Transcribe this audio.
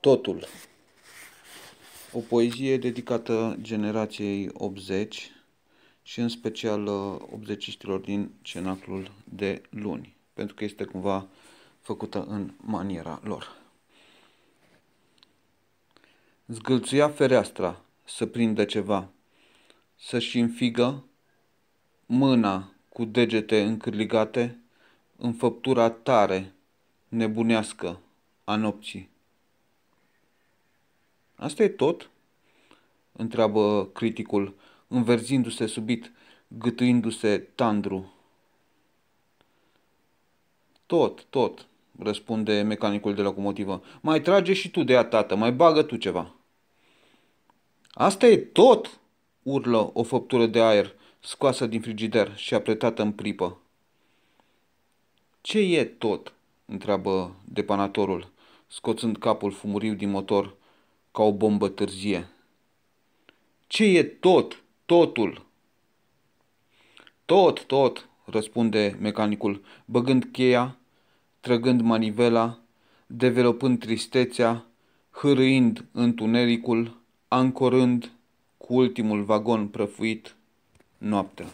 Totul. O poezie dedicată generației 80 și în special 80-iștilor uh, din cenaclul de luni, pentru că este cumva făcută în maniera lor. Zgâlțuia fereastra să prindă ceva, să-și înfigă mâna cu degete încârligate în făptura tare, nebunească a nopții. Asta e tot? Întreabă criticul, înverzindu-se subit, gâtuindu-se tandru. Tot, tot, răspunde mecanicul de locomotivă. Mai trage și tu de ea, tată, mai bagă tu ceva. Asta e tot, urlă o făptură de aer scoasă din frigider și apretată în pripă. Ce e tot?" întreabă depanatorul, scoțând capul fumuriu din motor ca o bombă târzie. Ce e tot, totul? Tot, tot, răspunde mecanicul, băgând cheia, trăgând manivela, developând tristețea, hârâind întunericul, ancorând cu ultimul vagon prăfuit noaptea.